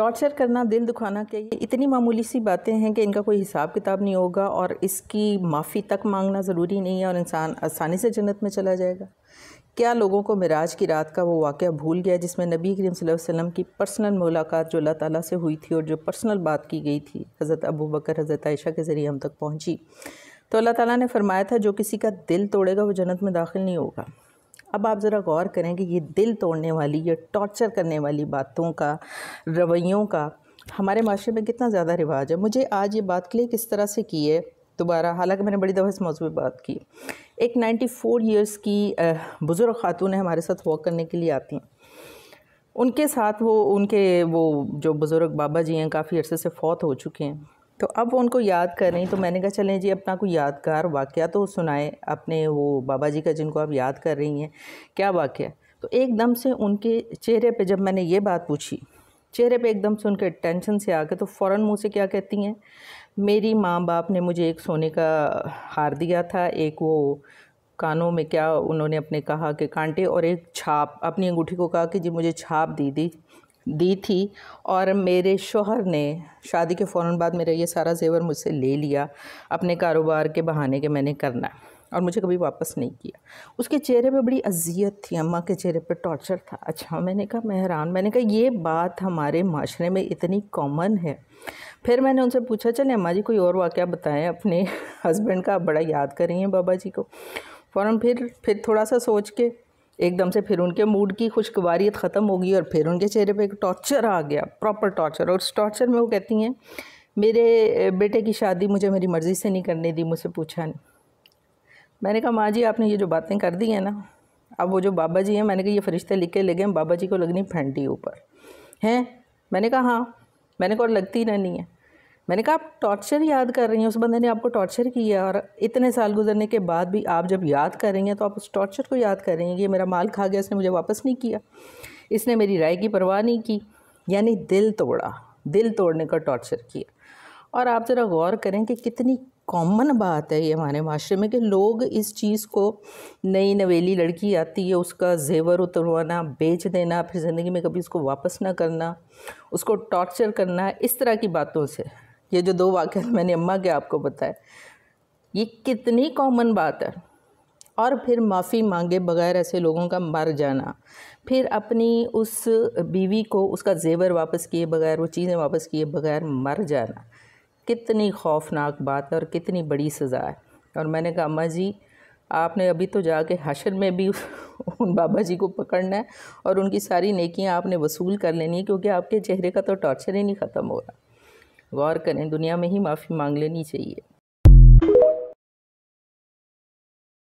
torture करना दिल दुखाना क्या ये इतनी मामूली सी बातें हैं कि इनका कोई हिसाब किताब नहीं होगा और इसकी माफ़ी तक मांगना ज़रूरी नहीं है और इंसान आसानी से जन्नत में चला जाएगा क्या लोगों को मिराज की रात का वो वाक़ भूल गया जिसमें नबी करीम वसल्लम की पर्सनल मुलाकात जो अल्लाह ताला से हुई थी और जो पर्सनल बात की गई थी हज़रत अबू बकर हज़रत आयशा के ज़रिए हम तक पहुँची तो अल्लाह ताला ने फरमाया था जो किसी का दिल तोड़ेगा वो जन्नत में दाखिल नहीं होगा अब आप ज़रा गौर करें कि ये दिल तोड़ने वाली या टॉर्चर करने वाली बातों का रवैयों का हमारे माशरे में कितना ज़्यादा रिवाज है मुझे आज ये बात क्लिक किस तरह से की है दोबारा हालांकि मैंने बड़ी दफ़ा इस मौजूद पर बात की एक 94 फोर ईयर्स की बुज़ुर्ग खातून हमारे साथ वॉक करने के लिए आती हैं उनके साथ वो उनके वो जो बुज़ुर्ग बाबा जी हैं काफ़ी अरसे से फौत हो चुके हैं तो अब उनको याद कर रही तो मैंने कहा चलें जी अपना कोई यादगार वाक़ तो सुनाए अपने वो बाबा जी का जिनको आप याद कर रही हैं क्या वाक्य तो एकदम से उनके चेहरे पे जब मैंने ये बात पूछी चेहरे पे एकदम से उनके टेंशन से आ गए तो फ़ौर मुँह से क्या कहती हैं मेरी माँ बाप ने मुझे एक सोने का हार दिया था एक वो कानों में क्या उन्होंने अपने कहा कि कांटे और एक छाप अपनी अंगूठी को कहा कि जी मुझे छाप दी दी दी थी और मेरे शोहर ने शादी के फ़ौर बाद मेरा ये सारा जेवर मुझसे ले लिया अपने कारोबार के बहाने के मैंने करना और मुझे कभी वापस नहीं किया उसके चेहरे पे बड़ी अजियत थी अम्मा के चेहरे पे टॉर्चर था अच्छा मैंने कहा मेहरान मैंने कहा ये बात हमारे माशरे में इतनी कॉमन है फिर मैंने उनसे पूछा चले अम्मा जी कोई और वाक़ बताएं अपने हस्बैंड का बड़ा याद कर हैं बाबा जी को फ़ौर फिर फिर थोड़ा सा सोच के एकदम से फिर उनके मूड की खुशगवारियत ख़त्म हो गई और फिर उनके चेहरे पे एक टॉर्चर आ गया प्रॉपर टॉर्चर और उस टॉर्चर में वो कहती हैं मेरे बेटे की शादी मुझे मेरी मर्ज़ी से नहीं करने दी मुझसे पूछा नहीं मैंने कहा माँ जी आपने ये जो बातें कर दी हैं ना अब वो जो बाबा जी हैं मैंने कहा ये फरिश्ते लिख के ले गए बाबा जी को लगनी फेंटी ऊपर हैं मैंने कहा हाँ मैंने कहा और लगती रहनी है मैंने कहा आप टॉर्चर याद कर रही हैं उस बंदे ने आपको टॉर्चर किया और इतने साल गुजरने के बाद भी आप जब याद कर रही हैं तो आप उस टॉर्चर को याद कर रही हैं कि मेरा माल खा गया इसने मुझे वापस नहीं किया इसने मेरी राय की परवाह नहीं की यानी दिल तोड़ा दिल तोड़ने का टॉर्चर किया और आप ज़रा गौर करें कि कितनी कॉमन बात है ये हमारे माशरे में कि लोग इस चीज़ को नई नवेली लड़की आती है उसका जेवर उतरवाना बेच देना फिर ज़िंदगी में कभी उसको वापस ना करना उसको टॉर्चर करना इस तरह की बातों से ये जो दो वाक्य मैंने अम्मा के आपको बताए ये कितनी कॉमन बात है और फिर माफ़ी मांगे बगैर ऐसे लोगों का मर जाना फिर अपनी उस बीवी को उसका जेवर वापस किए बगैर वो चीज़ें वापस किए बगैर मर जाना कितनी खौफनाक बात है और कितनी बड़ी सज़ा है और मैंने कहा अम्मा जी आपने अभी तो जाके हशर में भी उन बाबा जी को पकड़ना है और उनकी सारी नेकियां आपने वसूल कर लेनी है क्योंकि आपके चेहरे का तो टॉर्चर ही नहीं ख़त्म हो रहा गौर करें दुनिया में ही माफ़ी मांग लेनी चाहिए